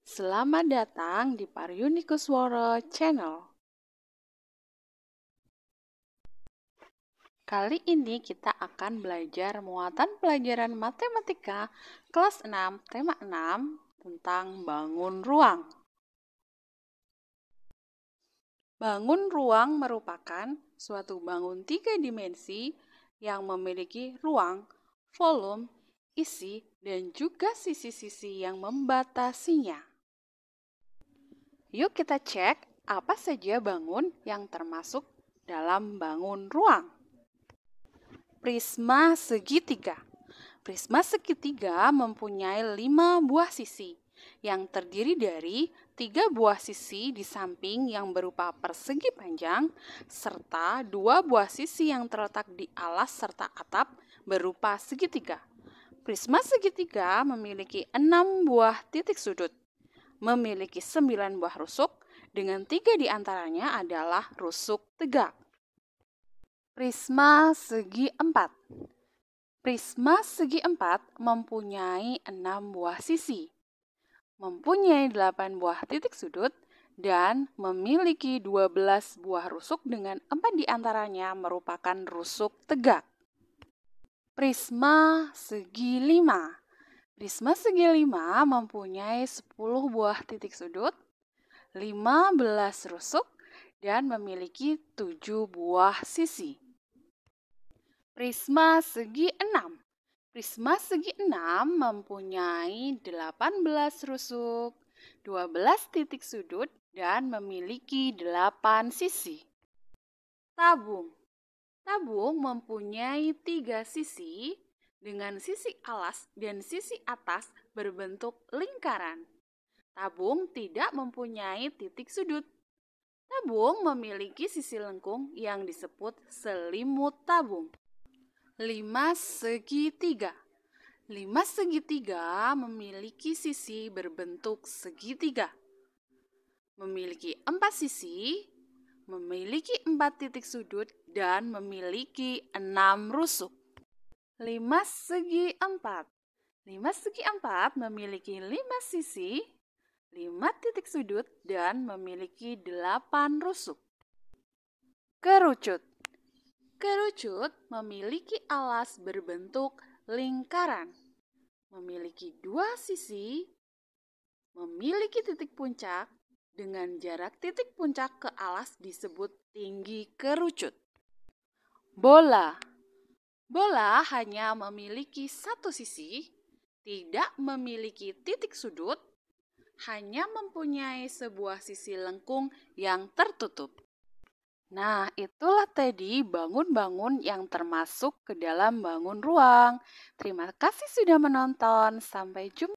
Selamat datang di Paryunikus Woro Channel. Kali ini kita akan belajar muatan pelajaran matematika kelas 6 tema 6 tentang bangun ruang. Bangun ruang merupakan suatu bangun tiga dimensi yang memiliki ruang, volume, isi, dan juga sisi-sisi yang membatasinya. Yuk kita cek apa saja bangun yang termasuk dalam bangun ruang. Prisma segitiga. Prisma segitiga mempunyai lima buah sisi yang terdiri dari tiga buah sisi di samping yang berupa persegi panjang serta dua buah sisi yang terletak di alas serta atap berupa segitiga. Prisma segitiga memiliki enam buah titik sudut memiliki sembilan buah rusuk, dengan tiga di antaranya adalah rusuk tegak. Prisma segi empat. Prisma segi empat mempunyai enam buah sisi, mempunyai delapan buah titik sudut, dan memiliki dua belas buah rusuk dengan empat di antaranya merupakan rusuk tegak. Prisma segi lima. Prisma segi 5 mempunyai 10 buah titik sudut, 15 rusuk, dan memiliki 7 buah sisi. Prisma segi 6 Prisma segi 6 mempunyai 18 rusuk, 12 titik sudut, dan memiliki 8 sisi. Tabung Tabung mempunyai 3 sisi, dengan sisi alas dan sisi atas berbentuk lingkaran. Tabung tidak mempunyai titik sudut. Tabung memiliki sisi lengkung yang disebut selimut tabung. 5 segitiga. 5 segitiga memiliki sisi berbentuk segitiga. Memiliki empat sisi, memiliki empat titik sudut dan memiliki enam rusuk. 5 segi 4 5 segi 4 memiliki 5 sisi, 5 titik sudut, dan memiliki 8 rusuk. Kerucut Kerucut memiliki alas berbentuk lingkaran, memiliki dua sisi, memiliki titik puncak, dengan jarak titik puncak ke alas disebut tinggi kerucut. Bola Bola hanya memiliki satu sisi, tidak memiliki titik sudut, hanya mempunyai sebuah sisi lengkung yang tertutup. Nah, itulah tadi bangun-bangun yang termasuk ke dalam bangun ruang. Terima kasih sudah menonton. Sampai jumpa.